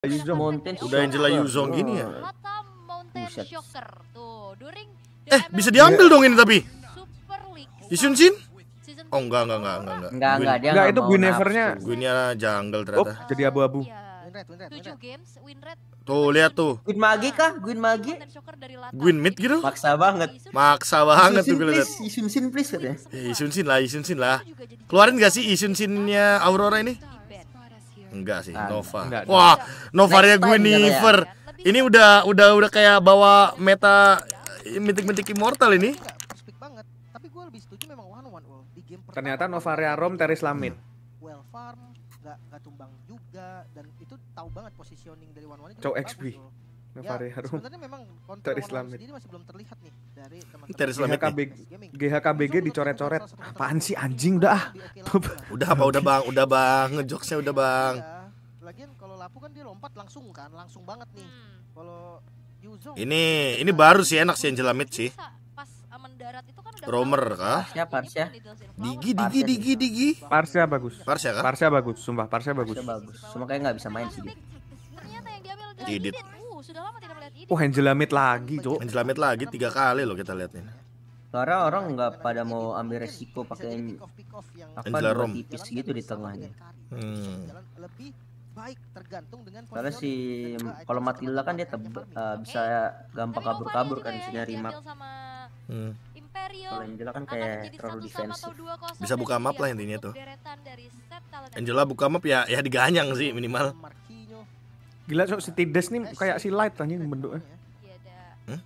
udah Mountain Udah Angela Yuzong gini ya Buset. Eh bisa diambil dong ini tapi Isun Shin? Oh enggak enggak enggak enggak enggak enggak, enggak dia enggak, itu Guinevernya guinea jungle ternyata oh, jadi abu-abu iya. Tuh lihat tuh Gwyn Magi kah? Gwyn Magi? Gwyn Mid gitu? Maksa banget iya, Maksa banget tuh gue Isun Shin please katanya Isun iya, Shin lah Isun Shin lah Keluarin gak sih Isun Shin-nya Aurora ini? Enggak sih, nah, Nova. Enggak, enggak. Wah, Novarnya gue Niver. Ini udah udah udah kayak bawa meta eh, mitik-mitik immortal ini. Tapi gue lebih setuju memang one one di game Ternyata Novaria Rom Teris Lamin. Hmm. Well farm, gak, gak tumbang juga dan itu tahu banget positioning dari one one itu. Cow XP. Bagus, Navari ya, Harum. Sebenarnya memang konten Islam ini masih belum terlihat nih dari teman-teman GHKBG dicoret-coret. Apaan sih anjing udah ah. udah apa udah Bang, udah Bang, saya udah iya. Bang. lagian kalau Lapu kan dia lompat langsung kan, langsung banget nih. Hmm. Kalau Yuzong Ini kan ini baru sih enak sih yang jelamit sih. Pas mendarat itu kan Romer kah? Ya, Parsya, Parsia. Digi, digi, digi, digi. Parsia bagus. Parsia kah? Parsia bagus, sumpah Parsia bagus. Parsia bagus. Semoga kayak nggak bisa main sih. Didit. Sudah lama tidak melihat oh, Angela lagi, Cok. Angela lagi tiga kali loh kita lihat ini. Karena orang nggak pada mau ambil resiko pakai apa dua tipis gitu di tengahnya. Hmm. Baik tergantung dengan Karena si kalau Matilda kan dia teb, uh, eh, bisa eh, gampang kabur-kabur kan bisa nyari map. Hmm. Kalau Angela kan kayak terlalu defensif. Bisa buka map lah intinya tuh. Angela buka map ya ya diganyang sih minimal. Gila sok si Tides nih kayak si Light tanya bentuknya. Ya.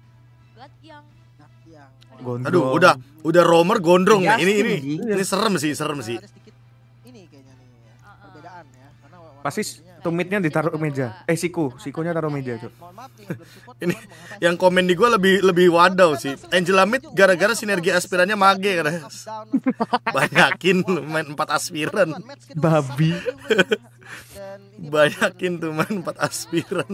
Iya, gondrong. Aduh, udah udah Romer gondrong nih. Iya, ini ini iya. ini serem sih, serem sih. Ini kayaknya nih ya. Ah, ah. Perbedaan ya. Karena pasti tumitnya ditaruh ke meja. Eh siku, sikunya taruh meja tuh. Ya, ini yang komen di gua lebih lebih wadaw sih. Angela Mead gara-gara sinergi aspirannya mage karena banyakin main empat aspiran. Babi. banyakin tuh man empat aspiran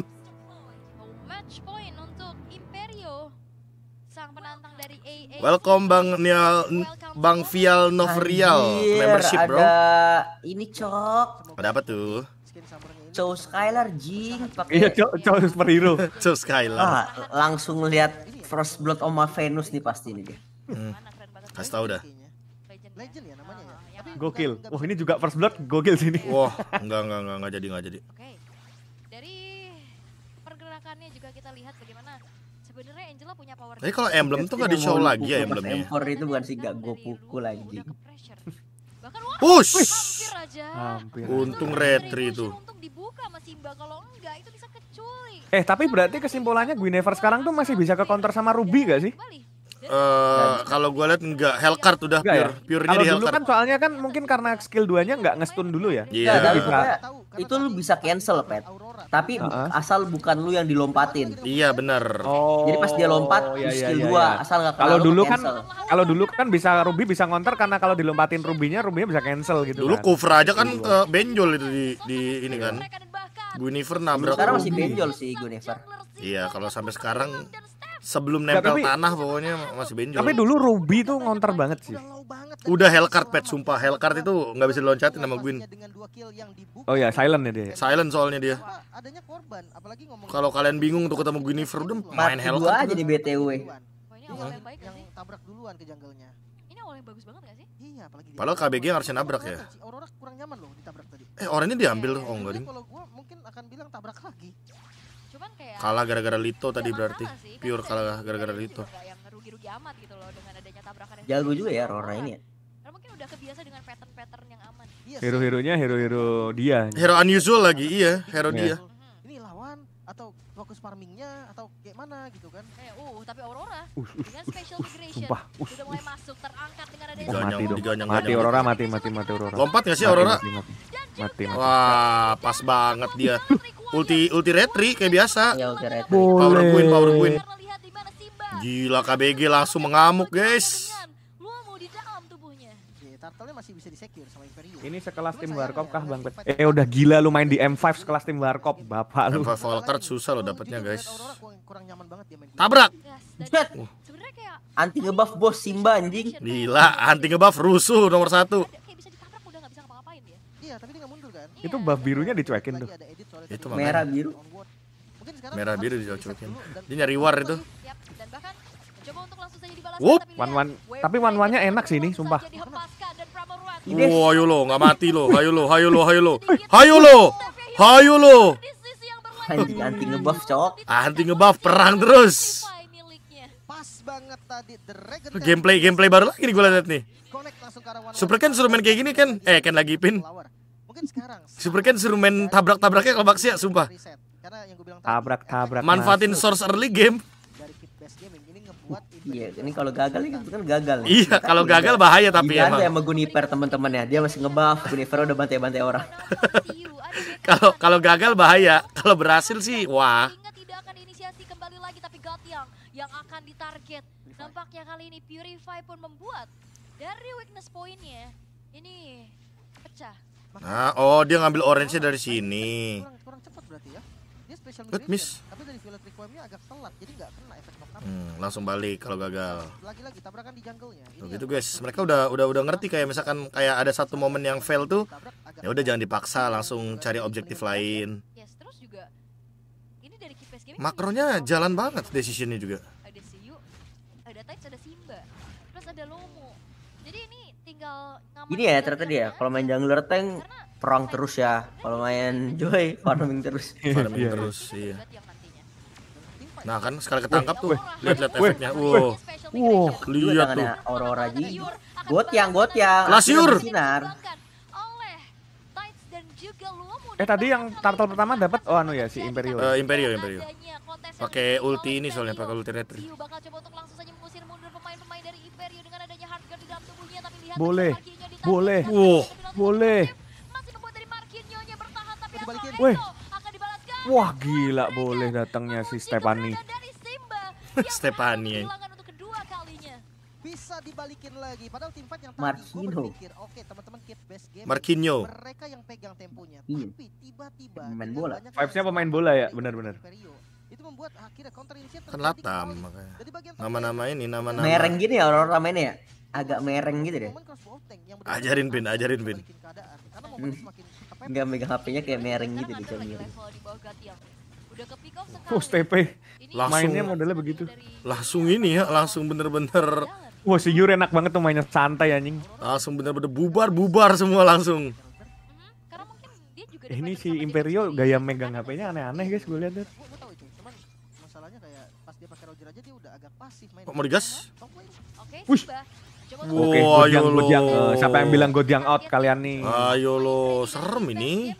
Welcome Bang Nial Bang Vial Novrial membership bro ini cok ada apa tuh Chow Skylar jing pakai Iya Chow Chow superhero Chow Skylar ah, langsung lihat First Blood Oma Venus nih pasti nih dia hmm. kasih tau dah Legend ya, ya namanya ya Gokil. Enggak, Wah, ini juga first blood gokil sini. Iya. Wah, enggak enggak enggak enggak jadi enggak jadi. Oke. Okay. Dari pergerakannya juga kita lihat bagaimana sebenarnya Angela punya power. Tapi kalau emblem tuh enggak di-show lagi ya emblemnya. Empor itu bukan sih enggak go pukul lagi. Bahkan wah, Push. hampir Untung retri itu. Untung dibuka masih Simba kalau itu bisa Eh, tapi berarti kesimpulannya Guinevere sekarang tuh masih bisa ke counter sama Ruby gak sih? Uh, kalau gue lihat enggak Hellcard udah enggak ya? pure ya? purenya di Hellcard. dulu kan soalnya kan mungkin karena skill duanya enggak ngestun dulu ya. Iya. Yeah. Nah, itu lu bisa cancel, Pet. Tapi uh -huh. asal bukan lu yang dilompatin. Iya, benar. Oh. Jadi pas dia lompat iya, iya, skill iya, iya. asal enggak Kalau dulu kan kalau dulu kan bisa Ruby bisa ngonter karena kalau dilompatin Rubinya Rubinya bisa cancel gitu Dulu kan. cover aja kan iya. ke benjol itu di di ini kan. iya. kan. Gunifer nabrak. Sekarang masih benjol sih Gunifer. Iya, kalau sampai sekarang sebelum nempel tapi, tanah pokoknya masih benjol. Tapi dulu Ruby tuh ngonter banget sih. Udah Hellcard pet sumpah Hellcard itu nggak bisa diloncatin sama Gwyn. Oh ya silent ya dia. Ya? Silent soalnya dia. Kalau kalian bingung untuk ketemu Guinevere udah main Hellcard. aja di BTW. Yang tabrak duluan ke junggle-nya. Ini awalnya bagus banget gak sih? Iya, apalagi Padahal KBG harusnya nabrak ya. Aurora kurang nyaman loh ditabrak tadi. Eh, orangnya diambil iya, oh iya, enggak iya. ding. Kalau gua mungkin akan bilang tabrak lagi. Cuman kayak kalah gara-gara Lito ya, tadi berarti. Sih, kan Pure kan kalah gara-gara Lito. Yang rugi-rugi amat gitu loh dengan adanya tabrakan Jago juga ya Rora ini ya. Karena mungkin udah kebiasa dengan pattern-pattern yang aman. Iya Hero-heronya hero-hero dia. Hero unusual lagi, iya, hero iya. dia. Mhm. Ini lawan atau fokus farmingnya atau kayak mana gitu kan kayak uh tapi Aurora dengan special migration sumpah, Udah sudah mulai masuk terangkat dengan ada oh, mati dong mati Aurora mati mati mati Aurora lompat nggak sih Aurora mati mati, mati. wah pas banget dia Ulti ulti retri kayak biasa. Ya ulti retri. Boleh. Power Queen, Power Queen. Gila KBG langsung mengamuk, guys. Ini sekelas tim Warkop kah Bang Bet? Eh udah gila lu main di M5 sekelas tim Warkop, bapak lu. M5 Volkart susah lo dapetnya, guys. Tabrak. Anti ngebuff bos Simba anjing. Gila, anti ngebuff rusuh nomor satu. Iya, itu buff birunya dicuekin tuh. Itu makanya. merah biru. Merah biru dicuekin. Dia nyari war itu. Wup, wan wan. Tapi wan wannya enak sih ini, sumpah. Wow, ayo lo, nggak mati lo, ayo lo, ayo lo, ayo lo, ayo lo, ayo lo. Anti ngebuff cok. Anti ngebuff perang terus. Gameplay gameplay baru lagi nih gue liat nih. Super kan suruh main kayak gini kan? Eh kan lagi pin. Mungkin sekarang. Super Ken suruh main tabrak-tabraknya kalau Maxia, sumpah. tabrak-tabrak. Manfaatin masuk. source early game. Dari kit base gaming ini ngebuat Iya, ini kalau gagal ini kan gagal. Ya. Iya, ya. kalau gagal bahaya tapi ya. Gimana sama Guniper teman-teman ya? Dia masih ngebuff, Guniper udah bantai-bantai orang. Kalau kalau gagal bahaya, kalau berhasil sih wah. tidak akan inisiasi kembali lagi tapi Gotiang yang akan ditarget. Nampaknya kali ini Purify pun membuat dari weakness pointnya ini pecah. Nah, oh dia ngambil orange dari sini. Kurang, kurang ya. miss. Hmm, langsung balik kalau gagal. lagi Tuh, ya, gitu guys, mereka udah udah udah ngerti kayak misalkan kayak ada satu momen yang fail tuh. Ya udah jangan dipaksa, langsung cari objektif lain. Ya. Makronya jalan banget decision decision-nya juga. Ada ada Simba. Plus ada Lomo tinggal Ini ya ternyata dia kalau main jungler tank perang terus ya. Kalau main ya. Joy farming terus. Iya, farming iya. terus, iya. Nah kan sekali ketangkap tuh, lihat-lihat efeknya. Wow. Wow, lihat tuh. Aurora Ji. Gotiang, gotiang. Lasiur. Sinar. Eh tadi yang turtle pertama dapat oh anu ya si Imperio. Uh, Imperio. Imperial. Pakai ulti ini soalnya pakai ulti retri. Boleh. Boleh. Wow. Boleh. Weh. Wah gila boleh datangnya si Stepani. Stepani. Eh. Bisa dibalikin lagi padahal tim fight yang tadi gue berpikir oke teman-teman keep best game Marquinho. mereka yang pegang temponya iya. tapi tiba-tiba main bola. Vibes-nya pemain bola ya benar-benar itu membuat akhirnya counter initiative kan latam makanya nama-nama ini nama-nama mereng gini ya orang-orang mainnya ya agak mereng gitu deh. Ajarin pin, ajarin pin. Enggak hmm. megang HP-nya kayak mereng kan gitu deh jam Oh, TP. mainnya modelnya begitu. Langsung ini ya, langsung bener-bener Wah, si Yur enak banget tuh mainnya santai anjing. Langsung bener-bener bubar-bubar semua langsung. Hmm, eh, ini si Imperio gaya megang HP-nya aneh-aneh guys, gue lihat deh. masalahnya pas dia pakai Roger aja dia udah agak pasif main. Kok mau digas? Wih, Oke, okay, Wah, Uh, siapa yang bilang Gojang out kalian nih? Ayo lo, serem ini.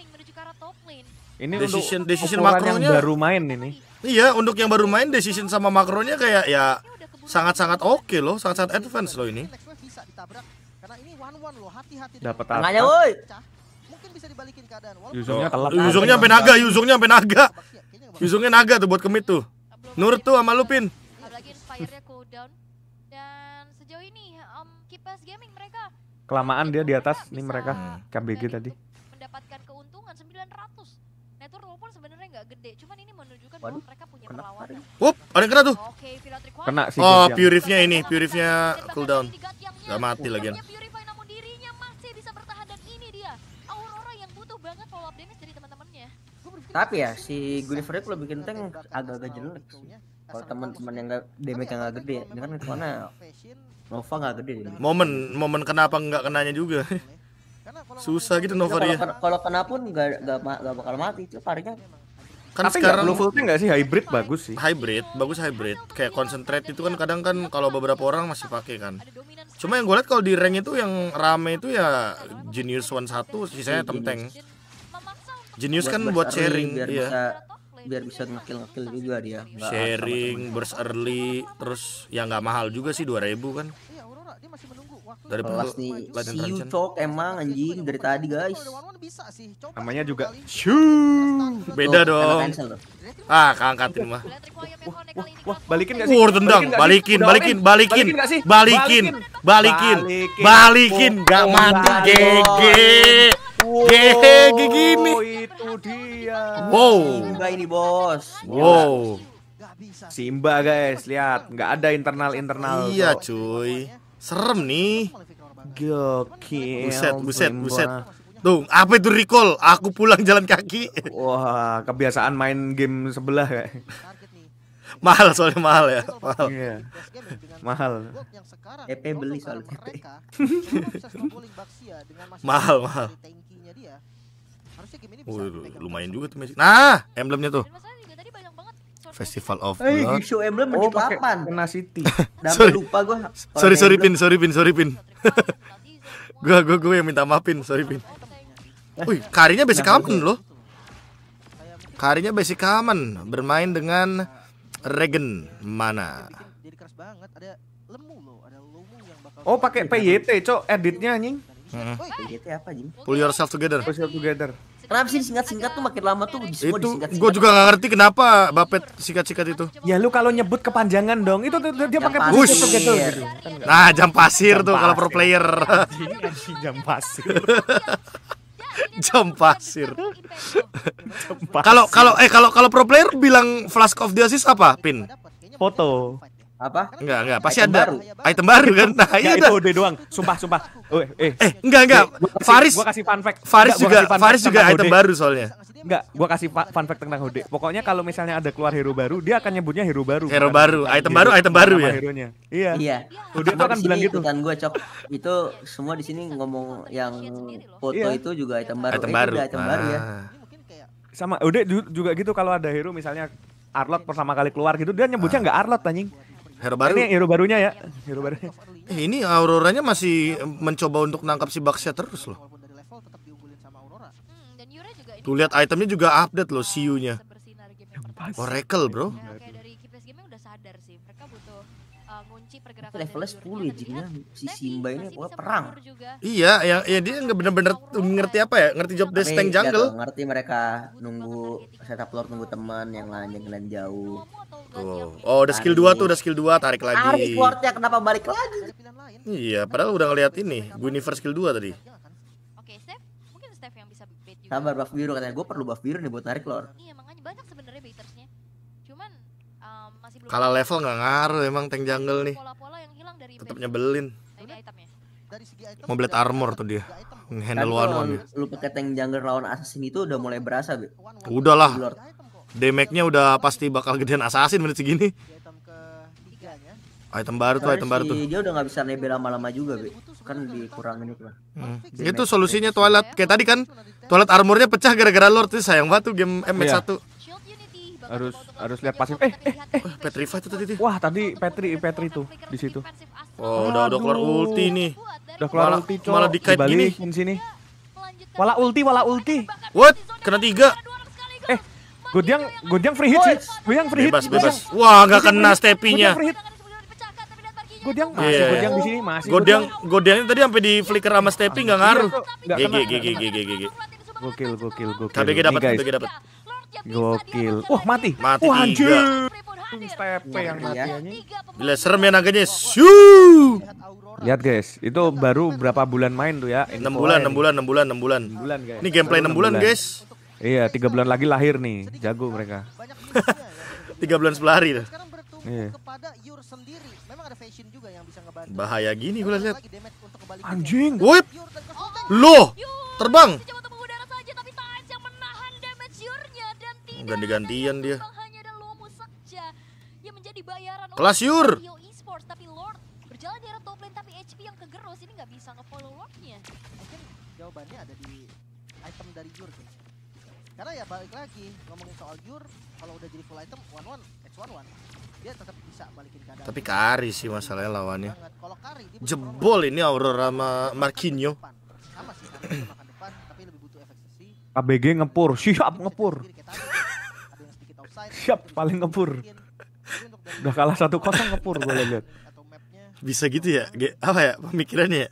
Ini decision, untuk decision makronya yang baru main ini. Iya, untuk yang baru main decision sama makronya kayak ya sangat-sangat oke okay loh, sangat-sangat advance loh ini. Dapat apa? Tengahnya woi. Mungkin bisa dibalikin keadaan. Yuzungnya oh, telat. Yuzungnya penaga, naga, Yuzungnya penaga. Yuzungnya naga tuh buat kemit tuh. Nur tuh sama Lupin. Kelamaan dia di atas nih mereka KBG tadi. Mendapatkan keuntungan 900. ratus walaupun nah, sebenarnya nggak gede, cuman ini menunjukkan bahwa mereka punya kena. perlawanan. Wup, ada yang kena tuh. Kena sih. Oh, purifnya ini, purifnya cooldown. Gak mati teman-temannya Tapi ya si Gulliver itu lebih tank agak-agak jelek sih kalau teman-teman yang gak damage yang gak gede ini kan karena Nova gak gede momen momen kenapa nggak kenanya juga susah gitu Nova dia kalau kena pun nggak gak, nggak bakal mati itu parinya kan Tapi sekarang lu fullnya nggak sih hybrid bagus sih hybrid bagus hybrid kayak concentrate itu kan kadang kan kalau beberapa orang masih pakai kan cuma yang gue lihat kalau di rank itu yang rame itu ya genius one satu sisanya tempeng iya, genius kan buat sharing iya biar bisa ngakil-ngakil juga dia gak sharing burst early terus ya nggak mahal juga sih 2000 kan iya, dari kelas nih siu talk emang anjing dari tadi guys namanya juga shuuuuh beda dong ah keangkatin mah ya, wah, wah, balikin gak sih Wur, tendang balikin balikin balikin balikin balikin balikin balikin gak mati GG Wow, gigi gini. Oh, itu dia. Wow. Simba ini bos. Wow. Simba guys, lihat nggak ada internal internal. Iya cuy. Serem nih. Gokil. Buset, buset, Simba. buset. Tuh, apa itu recall? Aku pulang jalan kaki. Wah, kebiasaan main game sebelah kayak. mahal soalnya mahal ya. Mahal. Iya. mahal. EP beli soalnya. mahal, mahal emblem dia. Harusnya game ini bisa oh, lumayan juga tuh Magic. Nah, emblemnya tuh. Festival of hey, eh, Blood. Show Emblem oh, pakai Kena City. sorry. lupa gua. Sorry, sorry Pin, sorry Pin, sorry Pin. gua gua gua yang minta maafin, sorry Pin. Oh, Wih, karinya basic common nah, loh. Karinya basic common bermain dengan Regen mana? Oh, pakai PYT, Cok, editnya anjing. Hmm. PJT apa Jim? Pull yourself together. Pull yourself together. Kenapa sih singkat-singkat tuh makin lama tuh semua itu gue juga gak ngerti kenapa Bapet singkat-singkat itu ya lu kalau nyebut kepanjangan dong itu tuh, dia pakai pasir. gitu iya. nah jam pasir jam tuh kalau pro player jam pasir jam pasir kalau kalau eh kalau kalau pro player bilang flask of the assist apa pin foto apa? Kan enggak, enggak. Pasti item ada baru. item baru kan. Nah, iya itu udah doang. Sumpah, sumpah. Oh, eh, eh, eh, enggak, enggak. gua Faris gua kasih fun fact. Faris juga Faris juga item Hode. baru soalnya. Enggak, gua kasih fun fact tentang Hode. Pokoknya kalau misalnya ada keluar hero baru, dia akan nyebutnya hero baru. Hero baru, item, baru, item baru ya. Hero-nya. Iya. Iya. Hode itu akan bilang gitu. Kan gua cok. Itu semua di sini ngomong yang foto iya. itu juga item baru. Item eh, baru. item ah. baru ya. Ah. Sama, udah juga gitu kalau ada hero misalnya Arlot pertama kali keluar gitu dia nyebutnya ah. nggak Arlot anjing hero baru. Ini hero barunya ya, hero baru. Eh, ini Auroranya masih mencoba untuk nangkap si Baxia terus loh. Hmm, Tuh lihat itemnya juga update loh, CU-nya. Oracle, Bro. level 10 ya jadinya ya. si Simba ini wah perang iya ya, ya dia nggak bener-bener ngerti apa ya ngerti job desk tank jungle ngerti mereka nunggu kan. setup upload nunggu teman yang lain yang lain jauh tuh oh udah skill 2 tuh udah skill 2 tarik lagi tarik wardnya kenapa balik lagi iya padahal udah ngeliat ini Guinevere skill 2 tadi sabar buff biru katanya gue perlu buff biru nih buat tarik lor iya Kalau level nggak ngaruh emang tank jungle nih. Tetap nyebelin. Nah, Mau blade armor tuh dia. Handle one one. Lu pakai tank jungle lawan assassin itu udah mulai berasa, Be. Udahlah. Damage-nya udah pasti bakal gedean assassin menit segini. Item baru tuh, item baru tuh. Dia udah nggak bisa nebel lama-lama juga, Be. Kan dikurangin itu lah. Hmm. Itu solusinya toilet. Kayak tadi kan, toilet armornya pecah gara-gara Lord. Itu sayang banget tuh game MX1 harus harus lihat pasif. Eh, eh, eh. Oh, itu tadi. Wah, tadi Petri Petri itu di situ. Oh, udah udah keluar ulti nih. Udah keluar malah, ulti, cowok. Malah dikait gini. sini. Wala ulti, wala ulti. What? Kena tiga. Eh, Godiang, Godiang free hit sih. Godiang free hit. Bebas, bebas. Wah, nggak kena stepinya. Godiang masih yeah. Iya, Godiang iya. di sini masih. Godiang, Godiang tadi sampai di flicker sama stepping nggak iya, ngaruh. GG, GG, GG, GG. Gokil, gokil, gokil. kita dapat, kita dapat. Gokil. Wah, mati. Mati Wah, anjir. Step iya. yang mati iya. anjing. Gila serem ya naganya. Shoo. Lihat guys, itu baru berapa bulan main tuh ya? 6 bulan, 6 bulan, 6 bulan, 6 bulan. 6 bulan guys. Ini gameplay 6 bulan, guys. Iya, 3 bulan lagi lahir nih. Jago mereka. 3 bulan 10 hari tuh. Iya. Bahaya gini gue lihat. Anjing. Wih. Loh, terbang. ganti-gantian dia kelas yur berjalan di era top lane tapi HP yang kegerus ini nggak bisa ngefollow lordnya jawabannya ada di item dari Jur karena ya balik lagi ngomongin soal Jur kalau udah jadi full item one one x one one dia tetap bisa balikin keadaan tapi Kari sih masalahnya lawannya Kari jebol ini Aurora sama Marquinho sama sih depan tapi lebih butuh efek sesi KBG ngepur siap ngepur siap paling ngepur udah kalah satu kosong ngepur gue lihat bisa gitu ya G apa ya pemikirannya ya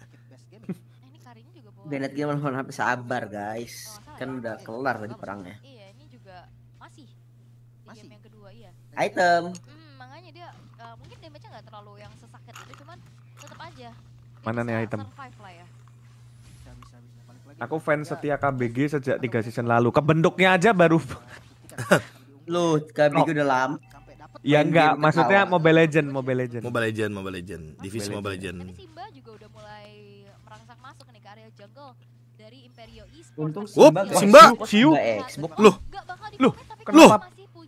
Bennett Gilman ya? nah, mohon sabar guys kan ya, udah kelar tadi perangnya iya, iya. item hmm, eh, mana nih item ya. Aku fans iya. setia KBG sejak tiga season lalu. Kebentuknya aja baru lu kami oh. udah lama. Ya enggak, maksudnya ketawa. Mobile Legend, Mobile Legend. Mobile Legend, Mobile Legend, divisi Mobile Legend. Mobile Simba juga udah mulai merangsang masuk nih ke area jungle dari Imperio Esports. Untung Simba, oh, Simba, Siu, Xbox. Loh. Loh. Kenapa? Loh.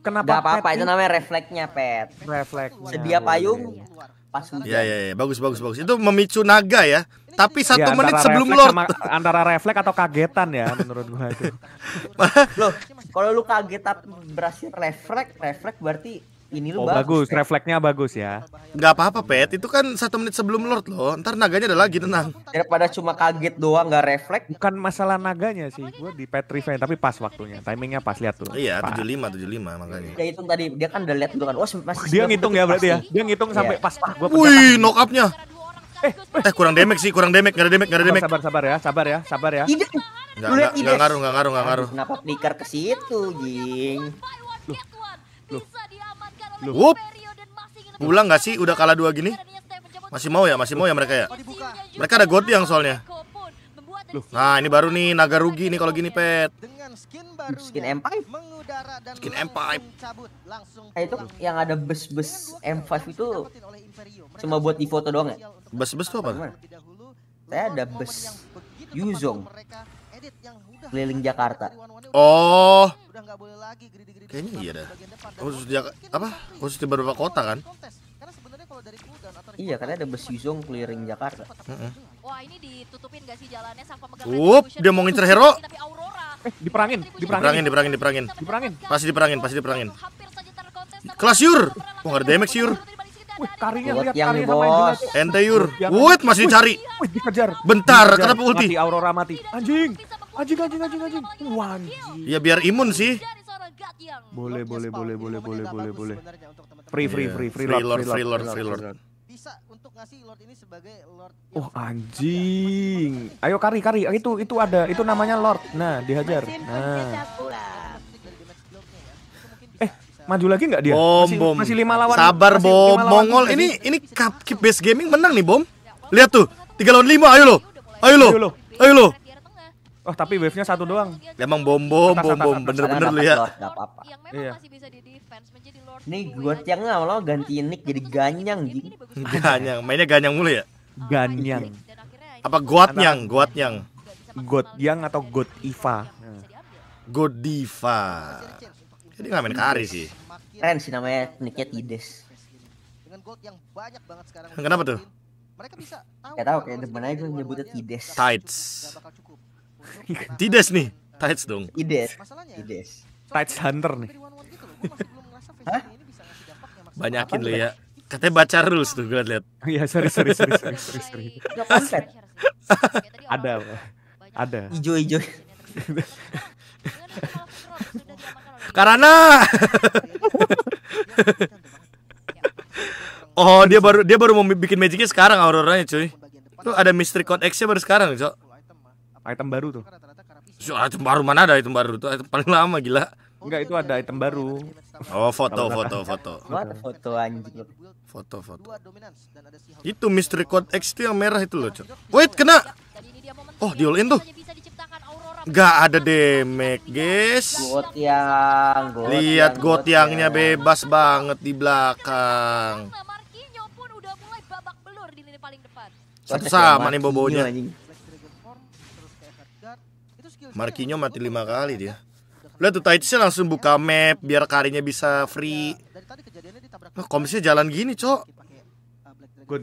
Kenapa? apa-apa, itu namanya refleksnya, Pet. Refleks. Sedia payung. Iya pas Iya Iya iya ya. bagus bagus bagus. Itu memicu naga ya. Tapi satu ya, menit sebelum Lord antara refleks atau kagetan ya menurut gua itu. Loh, kalau lu kaget tapi berhasil refleks, refleks berarti ini lu oh, bagus, bagus refleksnya bagus ya. nggak apa-apa pet, itu kan satu menit sebelum Lord lo Ntar naganya ada lagi tenang. Daripada cuma kaget doang nggak refleks. Bukan masalah naganya sih, gue di pet revenge tapi pas waktunya, timingnya pas lihat tuh. Iya tujuh lima tujuh lima makanya. Dia hitung tadi, dia kan udah lihat tuh kan, oh masih. Dia ngitung ya berarti ya, dia ngitung sampai yeah. pas pak. Gua Wih, knock upnya. Eh, eh, eh kurang damage sih, kurang damage, nggak ada damage, nggak ada damage. Sabar, sabar ya, sabar ya, sabar ya. nggak nggak nggak ngaruh, nggak ngaruh, nggak ngaruh. Kenapa flicker ke situ, Jing? Wup. Pulang gak sih? Udah kalah dua gini? Masih mau ya? Masih mau ya mereka ya? Mereka ada God yang soalnya. Nah, ini baru nih naga rugi nih kalau gini, Pet. Skin M5. Skin M5. Eh, nah, itu yang ada bus-bus M5 itu cuma buat di foto doang ya? Bus-bus tuh apa? Saya ada bus Yuzong keliling Jakarta. Oh. Kayaknya iya dah. Khusus Jakarta apa? Kan Khusus di beberapa kota kan? Iya, karena ada bus kan Yuzong keliling Jakarta. Wah, ini ditutupin gak sih jalannya sama pemegang Up, dia mau ngincer hero. Eh, diperangin, diperangin, diperangin, diperangin, diperangin. Pasti diperangin, pasti diperangin. Kelas Yur. Wah, enggak ada damage Yur. Wih, karinya lihat yang karinya bos. Ente Yur. Wih, masih dicari. Wih, dikejar. Bentar, kenapa ulti? Mati, Aurora mati. Anjing. Aji, anjing anjing anjing. One. Ya biar imun sih. Boleh boleh boleh boleh boleh boleh boleh. Iya. Free free free free lord free lord free lord. Bisa untuk ngasih lord ini sebagai lord. Oh anjing. Ayo kari kari. Itu itu ada itu namanya lord. Nah dihajar. Nah. Ya. Eh maju lagi nggak dia? Bom, bom. masih lima lawan. Sabar bom. Mongol ini ini Cup Base Gaming menang nih bom. Lihat tuh tiga lawan lima. Ayo lo, ayo lo, ayo lo. Oh tapi wave-nya satu doang. Emang bom bom bom bom bener-bener lu ya. Gak apa-apa. iya. Ini gue ganti nick jadi ganyang gitu. Ganyang, mainnya ganyang mulu ya? Ah, ganyang. Ya, Apa goatnyang, nyang God yang atau God Iva. God Diva. Jadi nggak main kari sih. Keren sih namanya nicknya Tides. Dengan gold yang Kenapa tuh? Mereka bisa tahu. Gak tahu kayak depan aja nyebutnya Tides. Tides. Tides nih, tights dong. Tides. Tides. Tights hunter nih. Gitu Banyakin lu ya. Katanya baca rules tuh gue lihat. Iya, sorry sorry sorry sorry sorry. sorry. Ada. Ada. Ijo-ijo. Karena Oh, dia baru dia baru mau bikin magicnya sekarang auroranya, cuy. Tuh ada mystery code X-nya baru sekarang, Cok item baru tuh so, item baru mana ada item baru tuh paling lama gila oh, Enggak itu ada item baru. Oh, iya, oh foto foto foto. foto foto anjing. Foto foto. Itu mystery code X itu yang merah itu loh. Iya, Cok. Wait kena. Oh di all in tuh. Gak ada damage guys. Got yang. God Lihat got yangnya bebas banget di belakang. Satu sama nih bobonya. Marquinho mati lima kali iya, dia. Lihat tuh Taitsnya langsung buka map biar karinya bisa iya, free. Nah, Komisi jalan gini, Cok.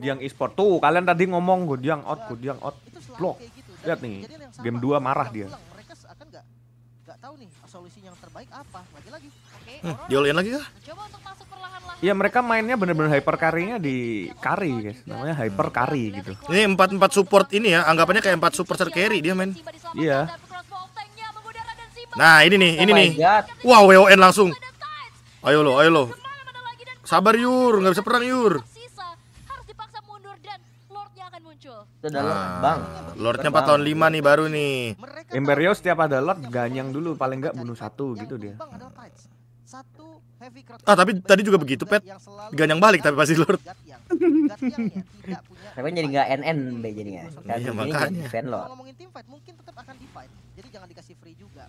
yang eh, e-sport tuh kalian tadi ngomong yang out, yang iya, out. Blok. Gitu. Lihat nih, game 2 marah dia. Hmm, diolin lagi kah? Iya mereka mainnya bener-bener hyper karinya di carry, guys, namanya hyper carry gitu. Ini empat empat support ini ya, anggapannya kayak empat super carry dia main. Iya. Nah, ini nih, oh ini nih. God. Wow, WON langsung. Ayo lo, ayo lo. Sabar Yur, nggak bisa perang Yur. Sudah nah, bang. Lordnya 4 tahun 5 nih baru nih. Imperio setiap ada Lord ganyang dulu paling nggak bunuh satu gitu dia. Ah tapi tadi juga begitu pet Ganyang balik tapi pasti Lord Tapi jadi gak NN deh jadinya Iya makanya Jadi jangan dikasih free juga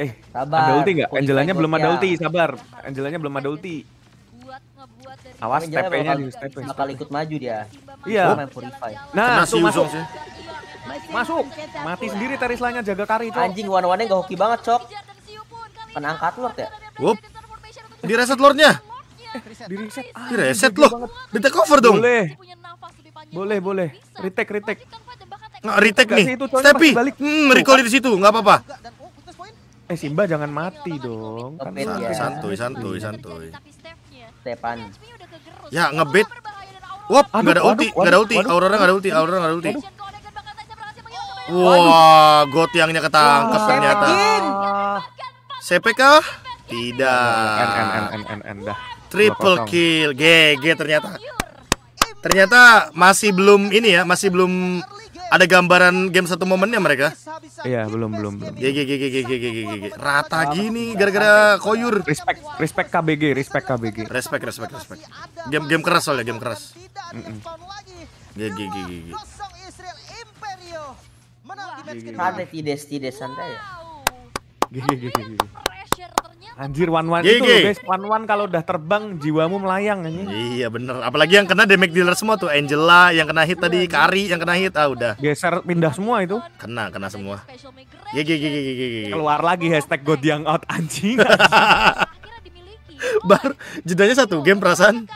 Eh, sabar. Ada ulti enggak? Angelanya belum ada ulti, sabar. Angelanya belum ada ulti. Awas TP-nya di TP. Bakal ikut maju dia. Iya. Nah, masuk masuk. Masuk. Mati sendiri Terislanya jaga kari itu. Anjing wan-wannya gak hoki banget, Cok. Kena angkat Lord ya? Wup. Ah, di reset Lordnya. diriset di reset. di reset loh. Minta cover dong. Boleh. Boleh, boleh. Retake, retake. Nggak retake nih. Stepi. Hmm, recall di situ, nggak apa-apa. Eh Simba jangan mati dong. Kan santuy, ya. santuy, santuy, santuy. Stepan. Ya ngebit. Wop, nggak ada ulti, nggak ada ulti. Aurora nggak ada ulti, Aurora nggak ada ulti. Wah, god got yangnya ketangkep wow. ternyata. kah? Tidak. N N N N N dah. Triple kill, GG ternyata. Ternyata masih belum ini ya, masih belum ada gambaran game satu momennya mereka. Iya, belum belum belum. GG GG GG GG GG. Rata gini gara-gara koyur. Respect respect KBG, respect KBG. Respect respect respect. Game game keras soalnya, game keras. Heeh. GG GG GG. Menang di Ada tides tides santai ya. GG GG GG. Anjir one one Gigi. itu guys, one one kalau udah terbang jiwamu melayang ini. Iya bener, apalagi yang kena damage dealer semua tuh Angela, yang kena hit tadi iya. Kari, yang kena hit ah udah. Geser pindah semua itu. Kena kena semua. Gigi gigi gigi. Keluar lagi hashtag God Yang out anjing. anjing. Bar jedanya satu game perasaan.